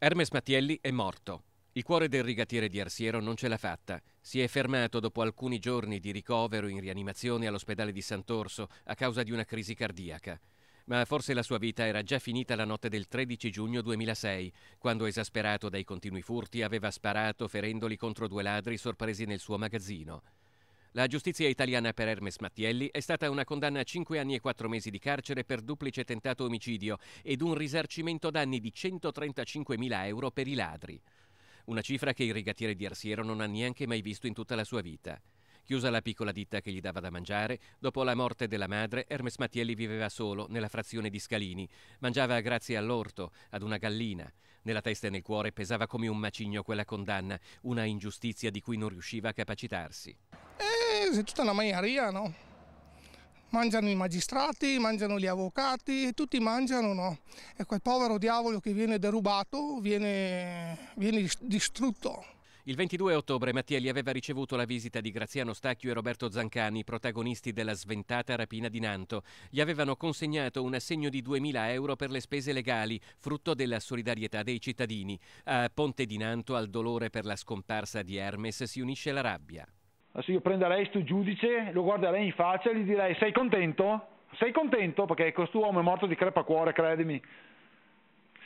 Hermes Mattielli è morto. Il cuore del rigatiere di Arsiero non ce l'ha fatta. Si è fermato dopo alcuni giorni di ricovero in rianimazione all'ospedale di Sant'Orso a causa di una crisi cardiaca. Ma forse la sua vita era già finita la notte del 13 giugno 2006, quando esasperato dai continui furti aveva sparato ferendoli contro due ladri sorpresi nel suo magazzino. La giustizia italiana per Hermes Mattielli è stata una condanna a 5 anni e 4 mesi di carcere per duplice tentato omicidio ed un risarcimento danni di 135.000 euro per i ladri. Una cifra che il rigattiere di Arsiero non ha neanche mai visto in tutta la sua vita. Chiusa la piccola ditta che gli dava da mangiare, dopo la morte della madre, Hermes Mattielli viveva solo nella frazione di Scalini. Mangiava grazie all'orto, ad una gallina. Nella testa e nel cuore pesava come un macigno quella condanna, una ingiustizia di cui non riusciva a capacitarsi e eh, c'è tutta una magnaria, no? Mangiano i magistrati, mangiano gli avvocati, tutti mangiano, no? E quel povero diavolo che viene derubato viene, viene distrutto. Il 22 ottobre Mattielli aveva ricevuto la visita di Graziano Stacchio e Roberto Zancani, protagonisti della sventata rapina di Nanto. Gli avevano consegnato un assegno di 2.000 euro per le spese legali, frutto della solidarietà dei cittadini. A Ponte di Nanto al dolore per la scomparsa di Hermes si unisce la rabbia. Adesso io prenderei questo giudice, lo guarderei in faccia e gli direi sei contento? Sei contento? Perché questo uomo è morto di crepacuore, credimi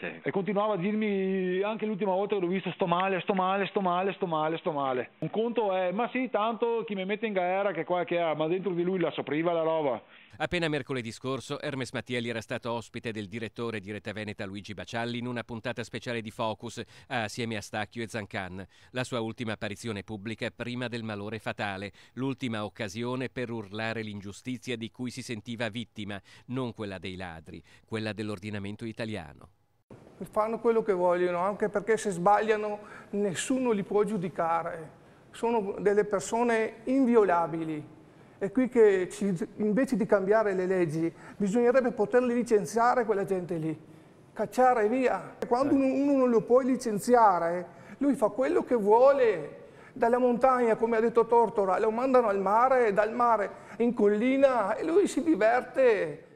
sì. e continuava a dirmi anche l'ultima volta che l'ho visto sto male, sto male, sto male, sto male, sto male. Un conto è ma sì, tanto chi mi mette in galera che qua che ha, ma dentro di lui la sopriva la roba. Appena mercoledì scorso Hermes Mattielli era stato ospite del direttore di Rete Veneta Luigi Bacialli in una puntata speciale di Focus assieme a Stacchio e Zancan, la sua ultima apparizione pubblica prima del malore fatale, l'ultima occasione per urlare l'ingiustizia di cui si sentiva vittima, non quella dei ladri, quella dell'ordinamento italiano fanno quello che vogliono, anche perché se sbagliano nessuno li può giudicare. Sono delle persone inviolabili. È qui che ci, invece di cambiare le leggi bisognerebbe poterli licenziare quella gente lì, cacciare via. Quando uno, certo. uno non lo può licenziare, lui fa quello che vuole. Dalla montagna, come ha detto Tortora, lo mandano al mare, dal mare in collina e lui si diverte.